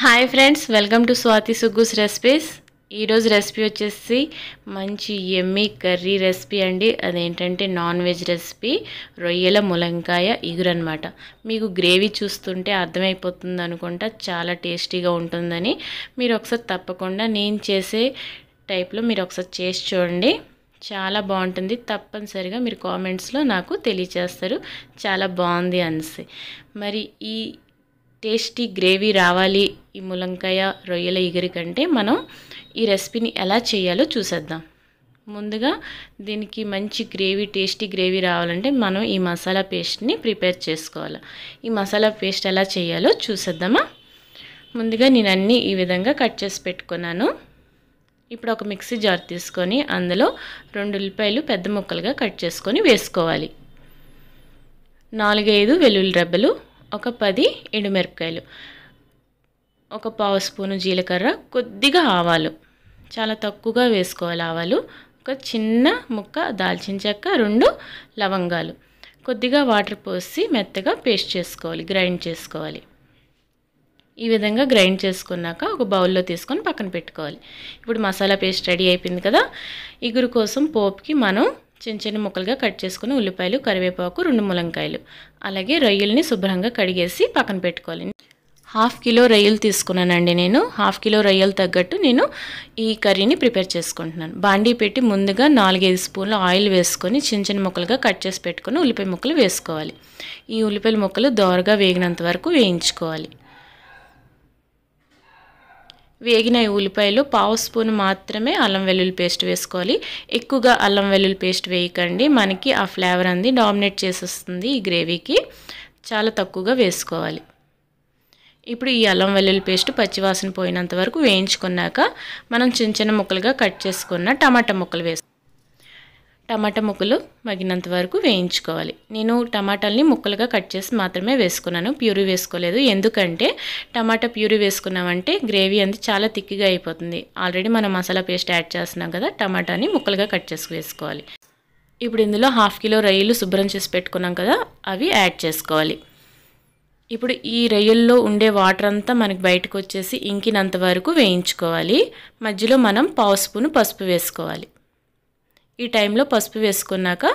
hi friends welcome to Swathi Suggus recipes ఈరోజు recipe వచ్చేసి మంచి ఎమ్మి కర్రీ రెసిపీ అండి అదేంటంటే నాన్ వెజ్ రెసిపీ రొయ్యల ములంకాయ అనమాట మీకు గ్రేవీ చూస్తుంటే అర్థమైపోతుంది అనుకుంటా చాలా టేస్టీగా ఉంటుందని మీరు ఒకసారి తప్పకుండా నేను చేసే టైప్లో మీరు ఒకసారి చేసి చూడండి చాలా బాగుంటుంది తప్పనిసరిగా మీరు కామెంట్స్లో నాకు తెలియచేస్తారు చాలా బాగుంది అనేసి మరి ఈ టేస్టీ గ్రేవీ రావాలి ఈ ములంకాయ రొయ్యల ఇగురి కంటే మనం ఈ రెసిపీని ఎలా చేయాలో చూసేద్దాం ముందుగా దీనికి మంచి గ్రేవీ టేస్టీ గ్రేవీ రావాలంటే మనం ఈ మసాలా పేస్ట్ని ప్రిపేర్ చేసుకోవాలి ఈ మసాలా పేస్ట్ ఎలా చేయాలో చూసేద్దామా ముందుగా నేను అన్నీ ఈ విధంగా కట్ చేసి పెట్టుకున్నాను ఇప్పుడు ఒక మిక్సీ జార్ తీసుకొని అందులో రెండు ఉల్లిపాయలు పెద్ద ముక్కలుగా కట్ చేసుకొని వేసుకోవాలి నాలుగైదు వెల్లుల్లి రెబ్బలు ఒక పది ఎండుమిరపకాయలు ఒక పావు స్పూను జీలకర్ర కొద్దిగా ఆవాలు చాలా తక్కువగా వేసుకోవాలి ఆవాలు ఒక చిన్న ముక్క దాల్చిన చెక్క రెండు లవంగాలు కొద్దిగా వాటర్ పోసి మెత్తగా పేస్ట్ చేసుకోవాలి గ్రైండ్ చేసుకోవాలి ఈ విధంగా గ్రైండ్ చేసుకున్నాక ఒక బౌల్లో తీసుకొని పక్కన పెట్టుకోవాలి ఇప్పుడు మసాలా పేస్ట్ రెడీ అయిపోయింది కదా ఇగురు కోసం పోపుకి మనం చిన్న చిన్న ముక్కలుగా కట్ చేసుకుని ఉల్లిపాయలు కరివేపాకు రెండు ములంకాయలు అలాగే రొయ్యల్ని శుభ్రంగా కడిగేసి పక్కన పెట్టుకోవాలి హాఫ్ కిలో రొయ్యలు తీసుకున్నానండి నేను హాఫ్ కిలో రొయ్యలు తగ్గట్టు నేను ఈ కర్రీని ప్రిపేర్ చేసుకుంటున్నాను బాండీ పెట్టి ముందుగా నాలుగైదు స్పూన్లు ఆయిల్ వేసుకొని చిన్న చిన్న ముక్కలుగా కట్ చేసి పెట్టుకుని ఉల్లిపాయ ముక్కలు వేసుకోవాలి ఈ ఉల్లిపాయల ముక్కలు దోరగా వేగినంత వరకు వేయించుకోవాలి వేగిన ఉల్లిపాయలు పావు స్పూన్ మాత్రమే అల్లం వెల్లుల్లి పేస్ట్ వేసుకోవాలి ఎక్కువగా అల్లం వెల్లుల్లి పేస్ట్ వేయకండి మనకి ఆ ఫ్లేవర్ అంది డామినేట్ చేసేస్తుంది ఈ గ్రేవీకి చాలా తక్కువగా వేసుకోవాలి ఇప్పుడు ఈ అల్లం వెల్లుల్లి పేస్ట్ పచ్చివాసన పోయినంత వరకు వేయించుకున్నాక మనం చిన్న చిన్న ముక్కలుగా కట్ చేసుకున్న టమాటా ముక్కలు వేసుకోవాలి టమాటా ముక్కలు మగినంత వరకు వేయించుకోవాలి నేను టమాటాలని ముక్కలుగా కట్ చేసి మాత్రమే వేసుకున్నాను ప్యూరీ వేసుకోలేదు ఎందుకంటే టమాటా ప్యూరీ వేసుకున్నామంటే గ్రేవీ అంది చాలా తిక్కిగా అయిపోతుంది ఆల్రెడీ మనం మసాలా పేస్ట్ యాడ్ చేస్తున్నాం కదా టమాటాని ముక్కలుగా కట్ చేసి వేసుకోవాలి ఇప్పుడు ఇందులో హాఫ్ కిలో రొయ్యలు శుభ్రం చేసి పెట్టుకున్నాం కదా అవి యాడ్ చేసుకోవాలి ఇప్పుడు ఈ రొయ్యల్లో ఉండే వాటర్ అంతా మనకి బయటకు వచ్చేసి ఇంకినంత వరకు వేయించుకోవాలి మధ్యలో మనం పావు స్పూను పసుపు వేసుకోవాలి ఈ టైంలో పసుపు వేసుకున్నాక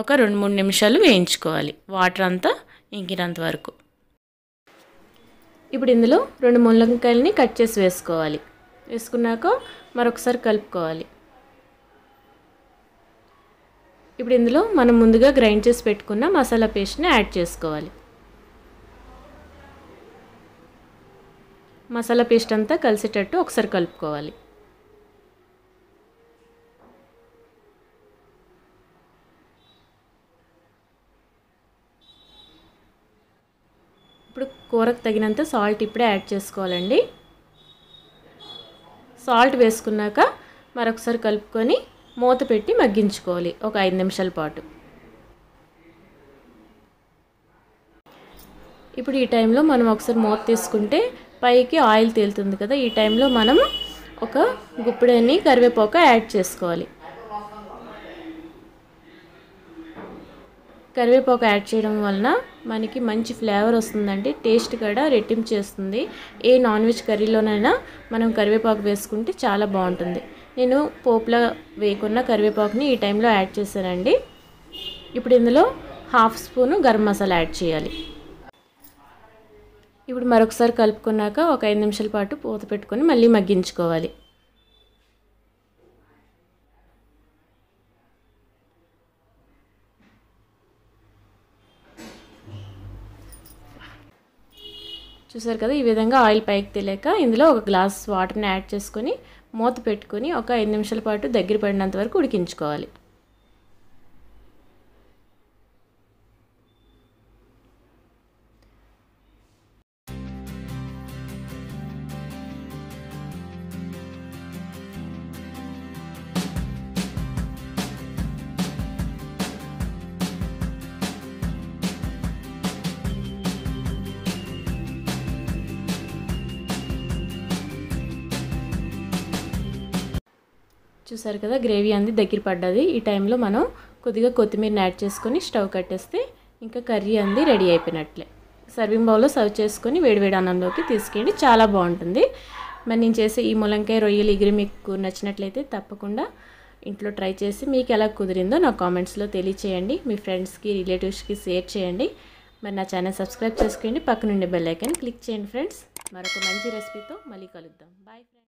ఒక రెండు మూడు నిమిషాలు వేయించుకోవాలి వాటర్ అంతా ఇంకినంత వరకు ఇప్పుడు ఇందులో రెండు మునక్కాయలని కట్ చేసి వేసుకోవాలి వేసుకున్నాక మరొకసారి కలుపుకోవాలి ఇప్పుడు ఇందులో మనం ముందుగా గ్రైండ్ చేసి పెట్టుకున్న మసాలా పేస్ట్ని యాడ్ చేసుకోవాలి మసాలా పేస్ట్ అంతా కలిసేటట్టు ఒకసారి కలుపుకోవాలి ఇప్పుడు కూరకు తగినంత సాల్ట్ ఇప్పుడే యాడ్ చేసుకోవాలండి సాల్ట్ వేసుకున్నాక మరొకసారి కలుపుకొని మూత పెట్టి మగ్గించుకోవాలి ఒక ఐదు నిమిషాల పాటు ఇప్పుడు ఈ టైంలో మనం ఒకసారి మూత తీసుకుంటే పైకి ఆయిల్ తేలుతుంది కదా ఈ టైంలో మనం ఒక గుప్పిడని కరివేపాకు యాడ్ చేసుకోవాలి కరివేపాకు యాడ్ చేయడం వలన మనకి మంచి ఫ్లేవర్ వస్తుందండి టేస్ట్ కూడా రెట్టింపు చేస్తుంది ఏ నాన్ వెజ్ కర్రీలోనైనా మనం కరివేపాకు వేసుకుంటే చాలా బాగుంటుంది నేను పోపులో వేయకున్న కరివేపాకుని ఈ టైంలో యాడ్ చేశానండి ఇప్పుడు ఇందులో half spoon garam masala add చేయాలి ఇప్పుడు మరొకసారి కలుపుకున్నాక ఒక ఐదు నిమిషాల పాటు పూత పెట్టుకొని మళ్ళీ మగ్గించుకోవాలి చూసారు కదా ఈ విధంగా ఆయిల్ పైకి తెలియక ఇందులో ఒక గ్లాస్ వాటర్ని యాడ్ చేసుకొని మూత పెట్టుకుని ఒక ఐదు నిమిషాల పాటు దగ్గర పడినంత వరకు ఉడికించుకోవాలి చూసారు కదా గ్రేవీ అంది దగ్గర పడ్డది ఈ టైంలో మనం కొద్దిగా కొత్తిమీరని యాడ్ చేసుకొని స్టవ్ కట్టేస్తే ఇంకా కర్రీ అంది రెడీ అయిపోయినట్లే సర్వింగ్ బౌల్లో సర్వ్ చేసుకొని వేడివేడి అన్నంలోకి తీసుకెళ్ళి చాలా బాగుంటుంది మరి నేను చేసే ఈ ములంకాయ రొయ్యలు ఇగిరి మీకు నచ్చినట్లయితే తప్పకుండా ఇంట్లో ట్రై చేసి మీకు ఎలా కుదిరిందో నా కామెంట్స్లో తెలియచేయండి మీ ఫ్రెండ్స్కి రిలేటివ్స్కి షేర్ చేయండి మరి నా ఛానల్ సబ్స్క్రైబ్ చేసుకోండి పక్కనుండే బెల్ క్లిక్ చేయండి ఫ్రెండ్స్ మరొక మంచి రెసిపీతో మళ్ళీ కలుద్దాం బాయ్ ఫ్రెండ్స్